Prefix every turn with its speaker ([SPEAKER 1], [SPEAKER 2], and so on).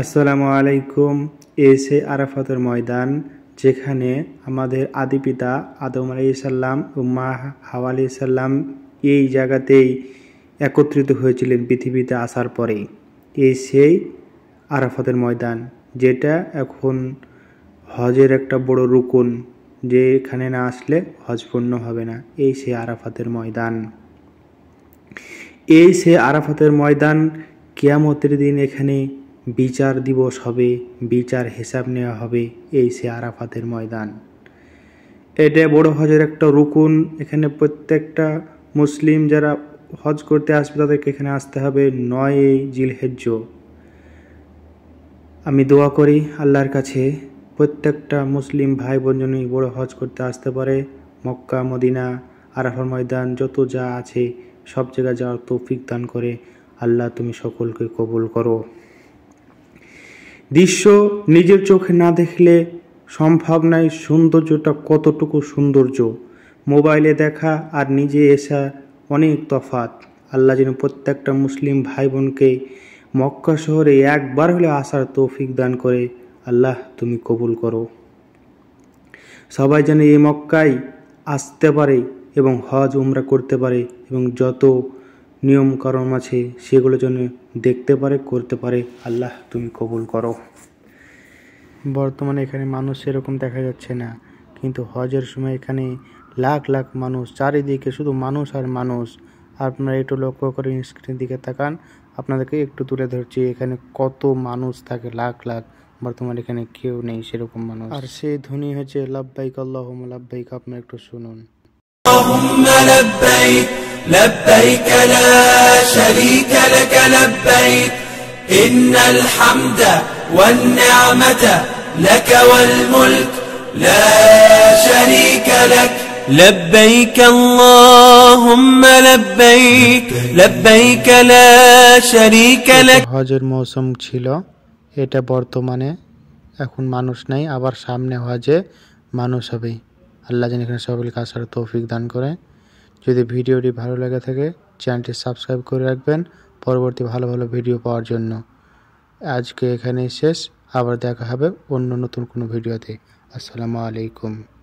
[SPEAKER 1] আসসালামু আলাইকুম এসে সে আরাফাতের ময়দান যেখানে আমাদের আদি পিতা আদম আলি সাল্লাম ও মা হাওয়া আলি সাল্লাম এই জায়গাতেই একত্রিত হয়েছিলেন পৃথিবীতে আসার পরে এই সেই আরাফাতের ময়দান যেটা এখন হজের একটা বড় রুকুন যে এখানে না আসলে হজ পূর্ণ হবে না এই সে আরাফাতের ময়দান এই সে আরাফাতের ময়দান কেয়ামতের দিন এখানে বিচার দিবস হবে বিচার হিসাব নেওয়া হবে এই সে আরাফাতের ময়দান এটা বড় হজের একটা রুকুন এখানে প্রত্যেকটা মুসলিম যারা হজ করতে আসবে তাদেরকে এখানে আসতে হবে নয় জিলহেজ্জ আমি দোয়া করি আল্লাহর কাছে প্রত্যেকটা মুসলিম ভাই বোন যেন বড় হজ করতে আসতে পারে মক্কা মদিনা আরাফার ময়দান যত যা আছে সব জায়গায় যাওয়ার তৌফিক দান করে আল্লাহ তুমি সকলকে কবুল করো দৃশ্য নিজের চোখে না দেখলে সম্ভব নয় সৌন্দর্যটা কতটুকু সৌন্দর্য মোবাইলে দেখা আর নিজে এসা অনেক তফাত আল্লাহ যেন প্রত্যেকটা মুসলিম ভাই বোনকে মক্কা শহরে একবার হলে আসার তৌফিক দান করে আল্লাহ তুমি কবুল করো সবাই যেন এই মক্কায় আসতে পারে এবং হজ উমরা করতে পারে এবং যত নিয়মকানুন আছে সেগুলো যেন দেখতে পারে করতে পারে আল্লাহ তুমি কবুল করো বর্তমানে এখানে মানুষ সেরকম দেখা যাচ্ছে না কিন্তু হজের সময় এখানে লাখ লাখ মানুষ চারিদিকে শুধু মানুষ আর মানুষ আপনারা একটু লক্ষ্য করে স্ক্রিনের দিকে তাকান আপনাদেরকে একটু তুলে ধরছি এখানে কত মানুষ থাকে লাখ লাখ বর্তমানে এখানে কেউ নেই সেরকম মানুষ আর সে ধ্বনি হচ্ছে লাভবাইক আল্লাহ লাভবাইক আপনারা একটু শুনুন لبيك لا شريك لك لبيك إن الحمد والنعمة لك والملك لا شريك لك لبيك اللهم لبيك لبيك لا شريك لك حجر হজের মৌসুম ছিল এটা বর্তমানে এখন মানুষ নেই আবার সামনে হজে মানুষ হবে আল্লাহ যেন এখানে সকলকে আসার তৌফিক দান করে যদি ভিডিওটি ভালো লেগে থাকে চ্যানেলটি সাবস্ক্রাইব করে রাখবেন পরবর্তী ভালো ভালো ভিডিও পাওয়ার জন্য আজকে এখানেই শেষ আবার দেখা হবে অন্য নতুন কোনো ভিডিওতে আসসালামু আলাইকুম